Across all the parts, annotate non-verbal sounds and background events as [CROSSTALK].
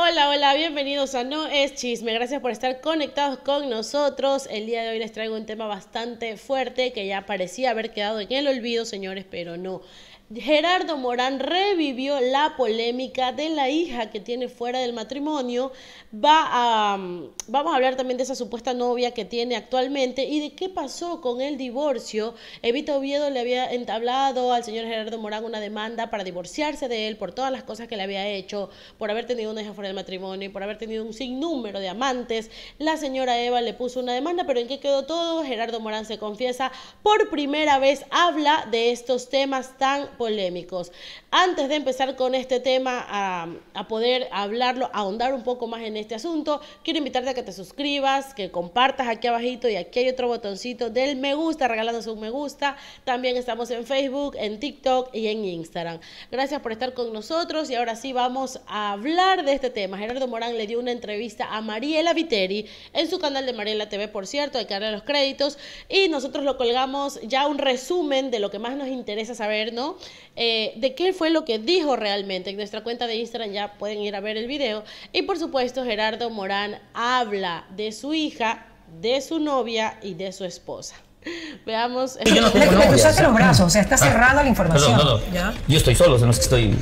Hola, hola, bienvenidos a No es Chisme. Gracias por estar conectados con nosotros. El día de hoy les traigo un tema bastante fuerte que ya parecía haber quedado en el olvido, señores, pero no. Gerardo Morán revivió la polémica de la hija que tiene fuera del matrimonio. Va a, mm, vamos a hablar también de esa supuesta novia que tiene actualmente y de qué pasó con el divorcio. Evita Oviedo le había entablado al señor Gerardo Morán una demanda para divorciarse de él por todas las cosas que le había hecho, por haber tenido una hija fuera del matrimonio y por haber tenido un sinnúmero de amantes. La señora Eva le puso una demanda, pero ¿en qué quedó todo? Gerardo Morán se confiesa por primera vez, habla de estos temas tan polémicos. Antes de empezar con este tema, a, a poder hablarlo, ahondar un poco más en este asunto, quiero invitarte a que te suscribas, que compartas aquí abajito y aquí hay otro botoncito del me gusta, regalándose un me gusta. También estamos en Facebook, en TikTok y en Instagram. Gracias por estar con nosotros y ahora sí vamos a hablar de este tema. Gerardo Morán le dio una entrevista a Mariela Viteri en su canal de Mariela TV, por cierto, hay que darle los créditos y nosotros lo colgamos ya un resumen de lo que más nos interesa saber, ¿no? Eh, de qué fue lo que dijo realmente. En nuestra cuenta de Instagram ya pueden ir a ver el video. Y por supuesto, Gerardo Morán habla de su hija, de su novia y de su esposa. [LAUGHS] Veamos. Yo no cruzaste los brazos, o sea, está ah, cerrada la información. Yo estoy solo, no es que estoy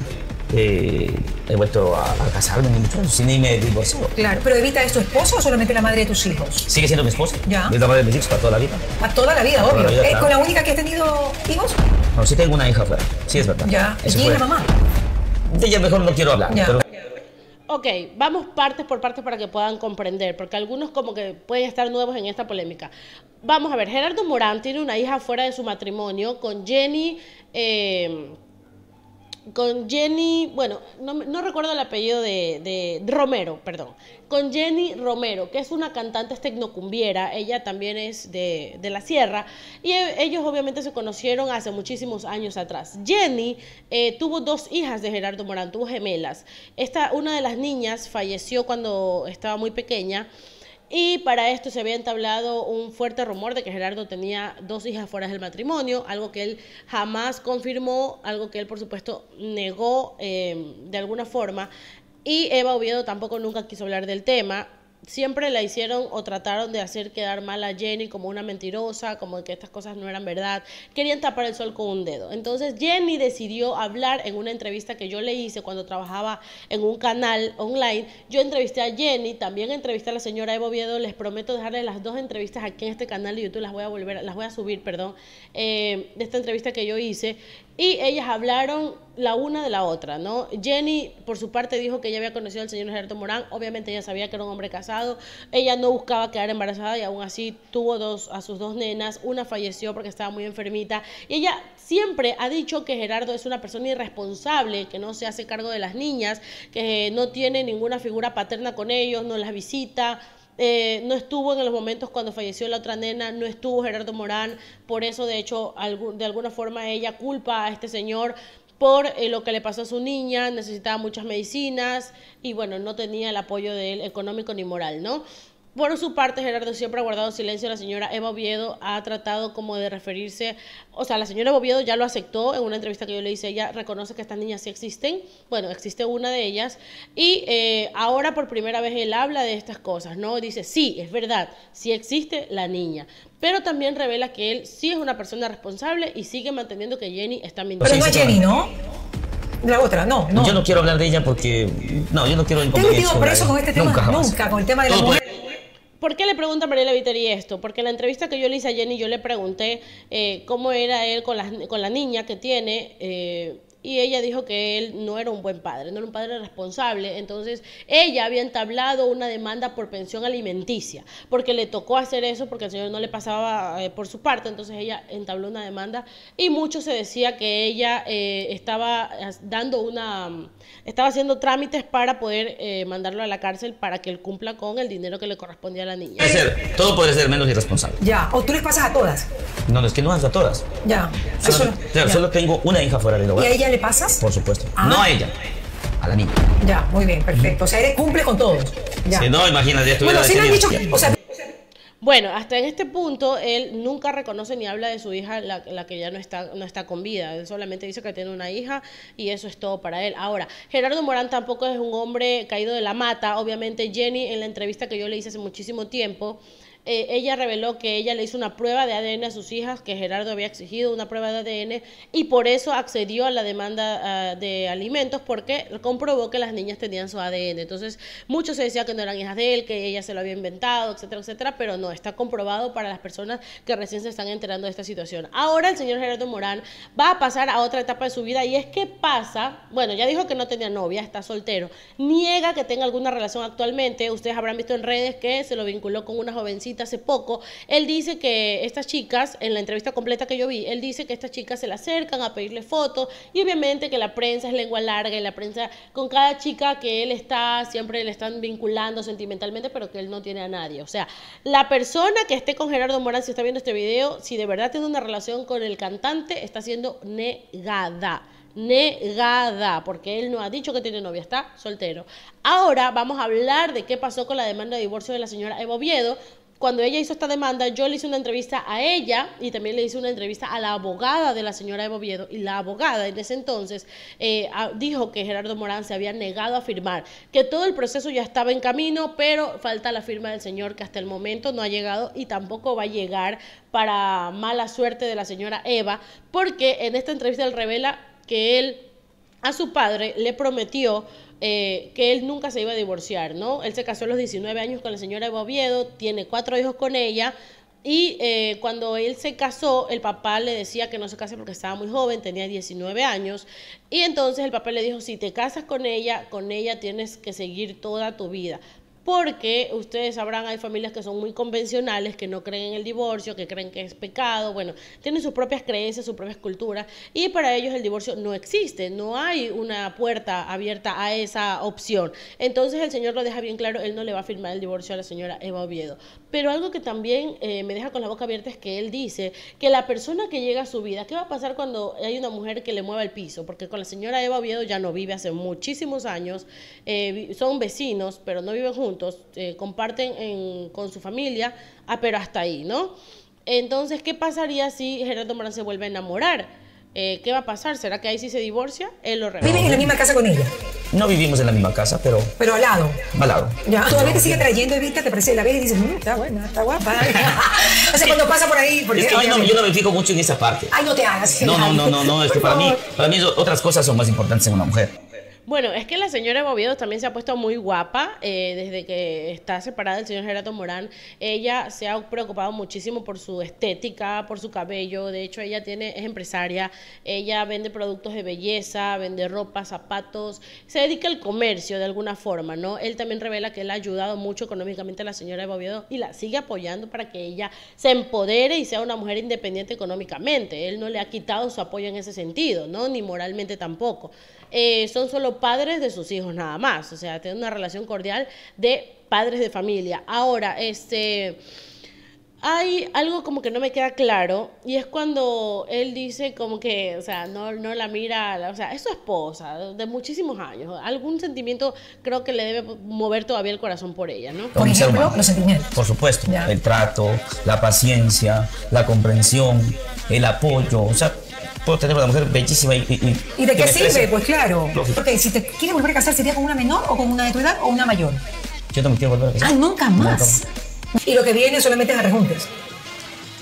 eh, he vuelto a, a casarme, ni me divorcio. Claro, pero Evita, ¿es tu esposa o solamente la madre de tus hijos? Sigue siendo mi esposa. Ya. Es la madre de mis hijos para toda la vida. Para toda la vida, obvio. Eh, ¿Con la única que he tenido hijos? sí tengo una hija afuera. Sí, es verdad. Ya. es mamá? De ella mejor no quiero hablar. Ok, vamos partes por partes para que puedan comprender, porque algunos como que pueden estar nuevos en esta polémica. Vamos a ver, Gerardo Morán tiene una hija fuera de su matrimonio con Jenny... Eh, con Jenny, bueno, no, recuerdo el apellido de, Romero, perdón, con Jenny Romero, que es una cantante tecnocumbiera, ella también es de, la sierra, y e, ellos obviamente se conocieron hace muchísimos años atrás. Jenny eh, tuvo dos hijas de Gerardo Morán, tuvo gemelas. Esta, una de las niñas falleció cuando estaba muy pequeña, y para esto se había entablado un fuerte rumor de que Gerardo tenía dos hijas fuera del matrimonio, algo que él jamás confirmó, algo que él por supuesto negó eh, de alguna forma. Y Eva Oviedo tampoco nunca quiso hablar del tema siempre la hicieron o trataron de hacer quedar mal a Jenny como una mentirosa, como que estas cosas no eran verdad. Querían tapar el sol con un dedo. Entonces Jenny decidió hablar en una entrevista que yo le hice cuando trabajaba en un canal online. Yo entrevisté a Jenny, también entrevisté a la señora Evo Viedo, Les prometo dejarles las dos entrevistas aquí en este canal de YouTube. Las voy a volver, las voy a subir, perdón, eh, de esta entrevista que yo hice. Y ellas hablaron la una de la otra, ¿no? Jenny, por su parte, dijo que ella había conocido al señor Gerardo Morán. Obviamente ella sabía que era un hombre casado. Ella no buscaba quedar embarazada y aún así tuvo dos, a sus dos nenas. Una falleció porque estaba muy enfermita. Y ella siempre ha dicho que Gerardo es una persona irresponsable, que no se hace cargo de las niñas, que no tiene ninguna figura paterna con ellos, no las visita eh, no estuvo en los momentos cuando falleció la otra nena, no estuvo Gerardo Morán, por eso de hecho de alguna forma ella culpa a este señor por eh, lo que le pasó a su niña, necesitaba muchas medicinas y bueno, no tenía el apoyo de él económico ni moral, ¿no? Por su parte, Gerardo siempre ha guardado silencio. La señora Eva Oviedo ha tratado como de referirse, o sea, la señora Evo Oviedo ya lo aceptó en una entrevista que yo le hice. Ella reconoce que estas niñas sí existen. Bueno, existe una de ellas. Y eh, ahora por primera vez él habla de estas cosas, ¿no? Dice, sí, es verdad, sí existe la niña. Pero también revela que él sí es una persona responsable y sigue manteniendo que Jenny está mintiendo. Pero no es Jenny, ¿no? La otra, no, Yo no quiero hablar de ella porque. No, yo no quiero involucrarme. Te con este tema nunca, nunca, con el tema de la mujer. ¿Por qué le pregunta a Mariela Viteri esto? Porque en la entrevista que yo le hice a Jenny, yo le pregunté eh, cómo era él con la, niña que tiene. Eh, y ella dijo que él no era un buen padre, no era un padre responsable. Entonces ella había entablado una demanda por pensión alimenticia, porque le tocó hacer eso porque el señor no le pasaba eh, por su parte. Entonces ella entabló una demanda y mucho se decía que ella eh, estaba dando una, estaba haciendo trámites para poder eh, mandarlo a la cárcel para que él cumpla con el dinero que le correspondía a la niña. todo puede ser menos irresponsable. Ya, o tú les pasas a todas. No, no es que no vas a todas. Ya. Solo, solo tengo una hija fuera del hogar. Y ella pasas? Por supuesto. Ah. No a ella, a la niña. Ya, muy bien, perfecto. O sea, eres, cumple con todos. Ya. Si no, bueno, bueno, hasta en este punto él nunca reconoce ni habla de su hija, la, que ya no está, no está con vida. solamente dice que tiene una hija y eso es todo para él. Ahora, Gerardo Morán tampoco es un hombre caído de la mata. Obviamente Jenny en la entrevista que yo le hice hace muchísimo tiempo, eh, ella reveló que ella le hizo una prueba de ADN a sus hijas, que Gerardo había exigido una prueba de ADN, y por eso accedió a la demanda ah, de alimentos, porque comprobó que las niñas tenían su ADN. Entonces, muchos se decía que no eran hijas de él, que ella se lo había inventado, etcétera, etcétera, pero no, está comprobado para las personas que recién se están enterando de esta situación. Ahora el señor Gerardo Morán va a pasar a otra etapa de su vida y es que pasa, bueno, ya dijo que no tenía novia, está soltero, niega que tenga alguna relación actualmente, ustedes habrán visto en redes que se lo vinculó con una jovencita hace poco, él dice que estas chicas, en la entrevista completa que yo vi, él dice que estas chicas se le acercan a pedirle fotos y obviamente que la prensa es lengua larga y la prensa con cada chica que él está, siempre le están vinculando sentimentalmente, pero que él no tiene a nadie. O sea, la persona que esté con Gerardo Morán, si está viendo este video, si de verdad tiene una relación con el cantante, está siendo negada negada, porque él no ha dicho que tiene novia, está soltero. Ahora vamos a hablar de qué pasó con la demanda de divorcio de la señora Evo Viedo cuando ella hizo esta demanda, yo le hice una entrevista a ella y también le hice una entrevista a la abogada de la señora de Oviedo, Y la abogada en ese entonces eh, dijo que Gerardo Morán se había negado a firmar, que todo el proceso ya estaba en camino, pero falta la firma del señor que hasta el momento no ha llegado y tampoco va a llegar para mala suerte de la señora Eva, porque en esta entrevista él revela que él a su padre le prometió eh, que él nunca se iba a divorciar, ¿no? Él se casó a los 19 años con la señora Eva Oviedo, tiene cuatro hijos con ella, y eh, cuando él se casó, el papá le decía que no se case porque estaba muy joven, tenía 19 años. Y entonces el papá le dijo, si te casas con ella, con ella tienes que seguir toda tu vida porque ustedes sabrán, hay familias que son muy convencionales, que no creen en el divorcio, que creen que es pecado, bueno, tienen sus propias creencias, sus propias culturas, y para ellos el divorcio no existe, no hay una puerta abierta a esa opción. Entonces el Señor lo deja bien claro, Él no le va a firmar el divorcio a la señora Eva Oviedo. Pero algo que también eh, me deja con la boca abierta es que él dice que la persona que llega a su vida, ¿qué va a pasar cuando hay una mujer que le mueva el piso? Porque con la señora Eva Oviedo ya no vive hace muchísimos años, eh, son vecinos, pero no viven juntos, eh, comparten con su familia, ah, pero hasta ahí, ¿no? Entonces, ¿qué pasaría si Gerardo Morán se vuelve a enamorar? ¿Qué va a pasar? ¿Será que ahí sí se divorcia? Él lo revela. Viven en la misma casa con ella. No vivimos en la misma casa, pero. Pero al lado. Al lado. Ya. Todavía te sigue trayendo Evita? te parece la vez? y dices, mmm, está buena, está guapa. [LAUGHS] o sea, cuando pasa por ahí. Porque, es que ay, no, yo no me fijo mucho en esa parte. Ay, no te hagas. No, no, no, no, no. Es que para mí, para mí otras cosas son más importantes en una mujer. Bueno, es que la señora Boviedo también se ha puesto muy guapa eh, desde que está separada del señor Gerardo Morán. Ella se ha preocupado muchísimo por su estética, por su cabello. De hecho, ella tiene es empresaria. Ella vende productos de belleza, vende ropa, zapatos. Se dedica al comercio de alguna forma, ¿no? Él también revela que él ha ayudado mucho económicamente a la señora Boviedo y la sigue apoyando para que ella se empodere y sea una mujer independiente económicamente. Él no le ha quitado su apoyo en ese sentido, ¿no? Ni moralmente tampoco. Eh, son solo padres de sus hijos nada más, o sea, tienen una relación cordial de padres de familia. Ahora, este hay algo como que no me queda claro y es cuando él dice como que, o sea, no, no la mira, o sea, es su esposa de muchísimos años. Algún sentimiento creo que le debe mover todavía el corazón por ella, ¿no? Por Por supuesto, el trato, la paciencia, la comprensión, el apoyo, o sea, puedo tener una mujer bellísima y... ¿Y, de qué sirve? Pues claro. Porque si te quieres volver a casar, ¿sería con una menor o con una de tu edad o una mayor? Yo no me quiero volver a casar. Ah, nunca más. Y lo que viene solamente es a rejuntes.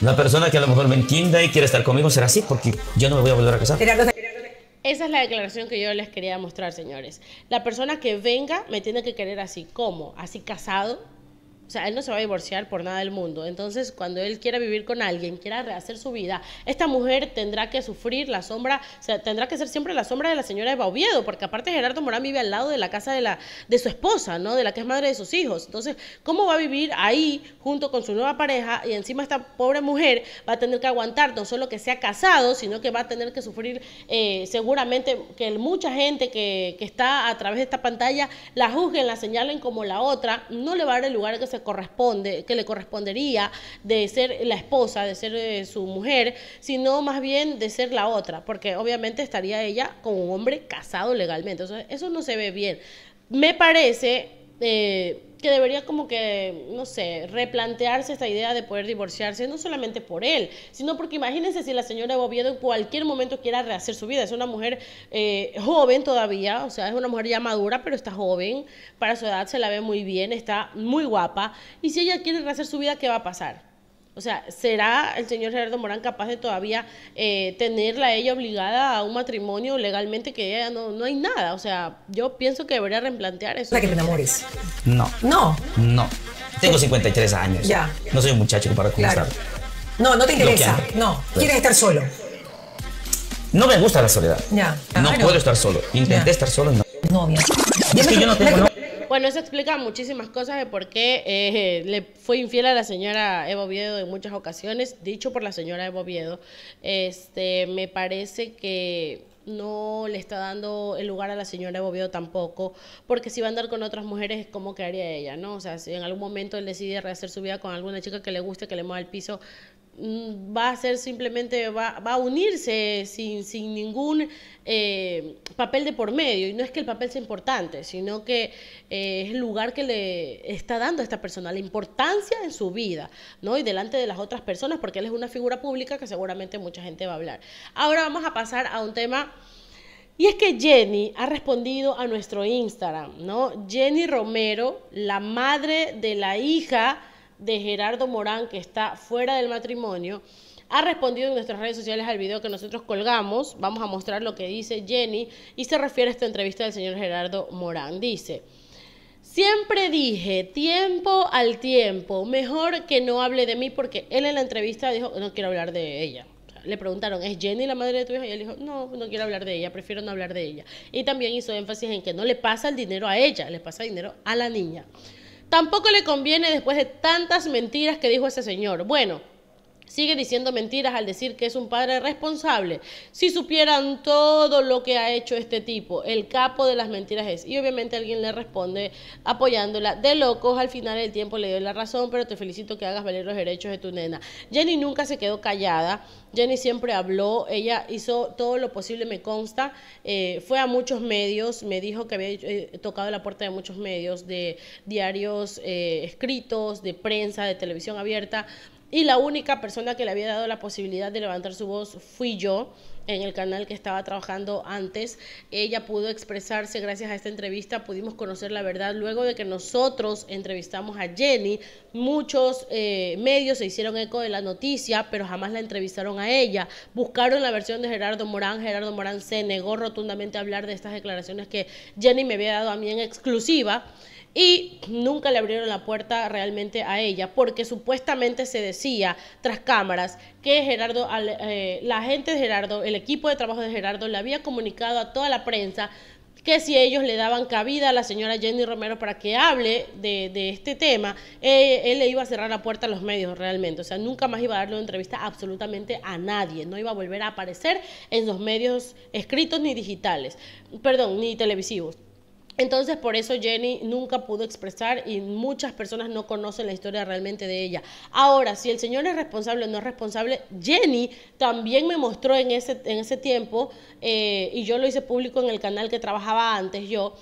Una persona que a lo mejor me entienda y quiere estar conmigo será así, porque yo no me voy a volver a casar. Esa es la declaración que yo les quería mostrar, señores. La persona que venga me tiene que querer así, ¿cómo? Así casado, o sea, él no se va a divorciar por nada del mundo. Entonces, cuando él quiera vivir con alguien, quiera rehacer su vida, esta mujer tendrá que sufrir la sombra, o sea, tendrá que ser siempre la sombra de la señora de Oviedo, porque aparte Gerardo Morán vive al lado de la casa de, la, de su esposa, ¿no? De la que es madre de sus hijos. Entonces, ¿cómo va a vivir ahí junto con su nueva pareja? Y encima esta pobre mujer va a tener que aguantar no solo que sea casado, sino que va a tener que sufrir eh, seguramente que mucha gente que, que está a través de esta pantalla la juzguen, la señalen como la otra, no le va a dar el lugar que se corresponde, que le correspondería de ser la esposa, de ser eh, su mujer, sino más bien de ser la otra, porque obviamente estaría ella con un hombre casado legalmente. eso no se ve bien. Me parece... Eh, que debería como que, no sé, replantearse esta idea de poder divorciarse, no solamente por él, sino porque imagínense si la señora Oviedo en cualquier momento quiera rehacer su vida. Es una mujer eh, joven todavía, o sea, es una mujer ya madura, pero está joven, para su edad se la ve muy bien, está muy guapa, y si ella quiere rehacer su vida, ¿qué va a pasar? O sea, ¿será el señor Gerardo Morán capaz de todavía eh, tenerla ella obligada a un matrimonio legalmente que ella no, hay nada? O sea, yo pienso que debería replantear eso. ¿Para que te enamores. No. No. No. Tengo 53 años. Ya. No soy un muchacho para comenzar. No, no te interesa. No. Quieres estar solo. No me gusta la soledad. Ya. No puedo estar solo. Intenté estar solo en. no. Novia. Es que yo no tengo bueno, eso explica muchísimas cosas de por qué eh, le fue infiel a la señora Evo Viedo en muchas ocasiones, dicho por la señora Evo Viedo, Este, me parece que no le está dando el lugar a la señora Evo Viedo tampoco, porque si va a andar con otras mujeres, ¿cómo haría ella? ¿no? O sea, si en algún momento él decide rehacer su vida con alguna chica que le guste, que le mueva el piso, va a ser simplemente, va, va a unirse sin, ningún eh, papel de por medio. Y no es que el papel sea importante, sino que eh, es el lugar que le está dando a esta persona, la importancia en su vida, ¿no? Y delante de las otras personas, porque él es una figura pública que seguramente mucha gente va a hablar. Ahora vamos a pasar a un tema... Y es que Jenny ha respondido a nuestro Instagram, ¿no? Jenny Romero, la madre de la hija de Gerardo Morán, que está fuera del matrimonio, ha respondido en nuestras redes sociales al video que nosotros colgamos. Vamos a mostrar lo que dice Jenny y se refiere a esta entrevista del señor Gerardo Morán. Dice, siempre dije, tiempo al tiempo, mejor que no hable de mí porque él en la entrevista dijo, no quiero hablar de ella. Le preguntaron, ¿es Jenny la madre de tu hija? Y él dijo, no, no quiero hablar de ella, prefiero no hablar de ella. Y también hizo énfasis en que no le pasa el dinero a ella, le pasa el dinero a la niña. Tampoco le conviene después de tantas mentiras que dijo ese señor. Bueno, Sigue diciendo mentiras al decir que es un padre responsable. Si supieran todo lo que ha hecho este tipo, el capo de las mentiras es. Y obviamente alguien le responde apoyándola. De locos, al final del tiempo le dio la razón, pero te felicito que hagas valer los derechos de tu nena. Jenny nunca se quedó callada. Jenny siempre habló, ella hizo todo lo posible, me consta. Eh, fue a muchos medios, me dijo que había eh, tocado la puerta de muchos medios, de diarios eh, escritos, de prensa, de televisión abierta y la única persona que le había dado la posibilidad de levantar su voz fui yo en el canal que estaba trabajando antes. Ella pudo expresarse gracias a esta entrevista, pudimos conocer la verdad. Luego de que nosotros entrevistamos a Jenny, muchos eh, medios se hicieron eco de la noticia, pero jamás la entrevistaron a ella. Buscaron la versión de Gerardo Morán. Gerardo Morán se negó rotundamente a hablar de estas declaraciones que Jenny me había dado a mí en exclusiva y nunca le abrieron la puerta realmente a ella, porque supuestamente se decía tras cámaras que Gerardo, eh, la gente de Gerardo, el equipo de trabajo de Gerardo le había comunicado a toda la prensa que si ellos le daban cabida a la señora Jenny Romero para que hable de, este tema, eh, él le iba a cerrar la puerta a los medios realmente. O sea, nunca más iba a darle una entrevista absolutamente a nadie. No iba a volver a aparecer en los medios escritos ni digitales, perdón, ni televisivos. Entonces por eso Jenny nunca pudo expresar y muchas personas no conocen la historia realmente de ella. Ahora, si el señor es responsable o no es responsable, Jenny también me mostró en ese, en ese tiempo, eh, y yo lo hice público en el canal que trabajaba antes yo,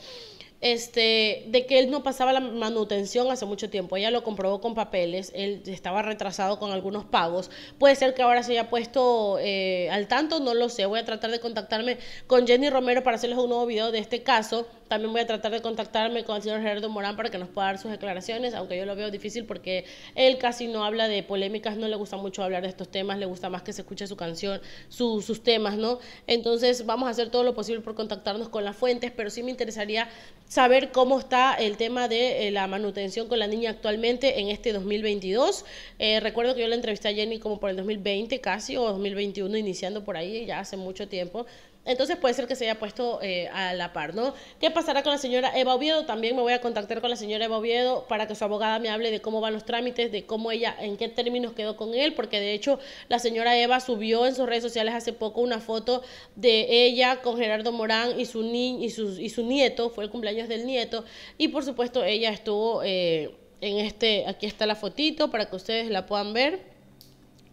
este, de que él no pasaba la manutención hace mucho tiempo. Ella lo comprobó con papeles, él estaba retrasado con algunos pagos. Puede ser que ahora se haya puesto eh, al tanto, no lo sé. Voy a tratar de contactarme con Jenny Romero para hacerles un nuevo video de este caso también voy a tratar de contactarme con el señor Gerardo Morán para que nos pueda dar sus declaraciones, aunque yo lo veo difícil porque él casi no habla de polémicas, no le gusta mucho hablar de estos temas, le gusta más que se escuche su canción, sus temas, ¿no? Entonces vamos a hacer todo lo posible por contactarnos con las fuentes, pero sí me interesaría saber cómo está el tema de eh, la manutención con la niña actualmente en este 2022. Eh, recuerdo que yo la entrevisté a Jenny como por el 2020 casi o 2021, iniciando por ahí, ya hace mucho tiempo. Entonces puede ser que se haya puesto eh, a la par, ¿no? ¿Qué pasará con la señora Eva Oviedo? También me voy a contactar con la señora Eva Oviedo para que su abogada me hable de cómo van los trámites, de cómo ella, en qué términos quedó con él, porque de hecho la señora Eva subió en sus redes sociales hace poco una foto de ella con Gerardo Morán y su, ni y su, y nieto, fue el cumpleaños del nieto, y por supuesto ella estuvo eh, en este, aquí está la fotito para que ustedes la puedan ver.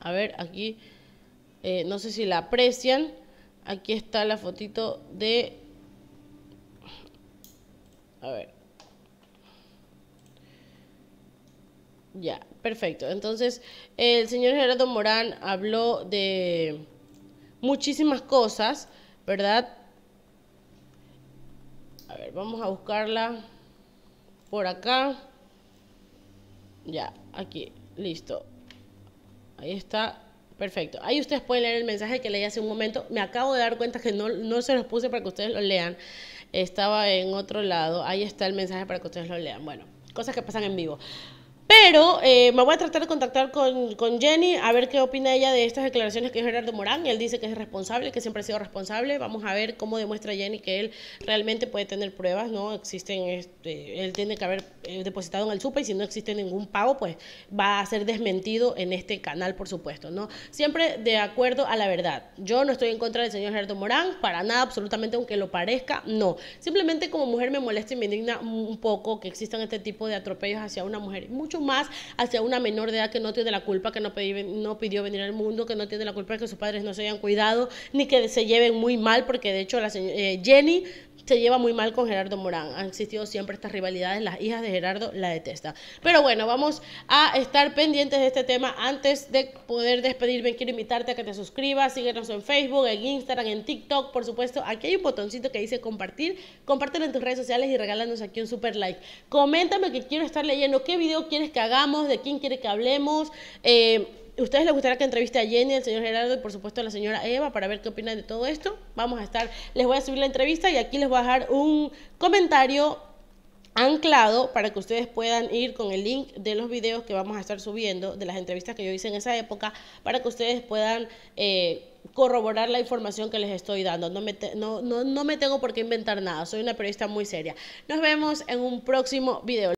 A ver, aquí, eh, no sé si la aprecian. Aquí está la fotito de... A ver. Ya, perfecto. Entonces, el señor Gerardo Morán habló de muchísimas cosas, ¿verdad? A ver, vamos a buscarla por acá. Ya, aquí, listo. Ahí está Perfecto. Ahí ustedes pueden leer el mensaje que leí hace un momento. Me acabo de dar cuenta que no, se los puse para que ustedes lo lean. Estaba en otro lado. Ahí está el mensaje para que ustedes lo lean. Bueno, cosas que pasan en vivo. Pero eh, me voy a tratar de contactar con, Jenny a ver qué opina ella de estas declaraciones que es Gerardo Morán. Él dice que es responsable, que siempre ha sido responsable. Vamos a ver cómo demuestra Jenny que él realmente puede tener pruebas, ¿no? Existen, este, él tiene que haber eh, depositado en el super y si no existe ningún pago, pues va a ser desmentido en este canal, por supuesto, ¿no? Siempre de acuerdo a la verdad. Yo no estoy en contra del señor Gerardo Morán, para nada, absolutamente, aunque lo parezca, no. Simplemente como mujer me molesta y me indigna un poco que existan este tipo de atropellos hacia una mujer, mucho más hacia una menor de edad que no tiene la culpa, que no, no pidió venir al mundo, que no tiene la culpa de que sus padres no se hayan cuidado, ni que se lleven muy mal, porque de hecho la señora eh, Jenny se lleva muy mal con Gerardo Morán. Han existido siempre estas rivalidades, las hijas de Gerardo la detesta Pero bueno, vamos a estar pendientes de este tema. Antes de poder despedirme, quiero invitarte a que te suscribas, síguenos en Facebook, en Instagram, en TikTok, por supuesto. Aquí hay un botoncito que dice compartir. Compártelo en tus redes sociales y regálanos aquí un super like. Coméntame que quiero estar leyendo, qué video quieres que hagamos, de quién quiere que hablemos. Eh, ustedes les gustaría que entreviste a Jenny, al señor Gerardo y por supuesto a la señora Eva para ver qué opinan de todo esto. Vamos a estar, les voy a subir la entrevista y aquí les voy a dejar un comentario anclado para que ustedes puedan ir con el link de los videos que vamos a estar subiendo, de las entrevistas que yo hice en esa época, para que ustedes puedan eh, corroborar la información que les estoy dando. No no, no me tengo por qué inventar nada, soy una periodista muy seria. Nos vemos en un próximo video.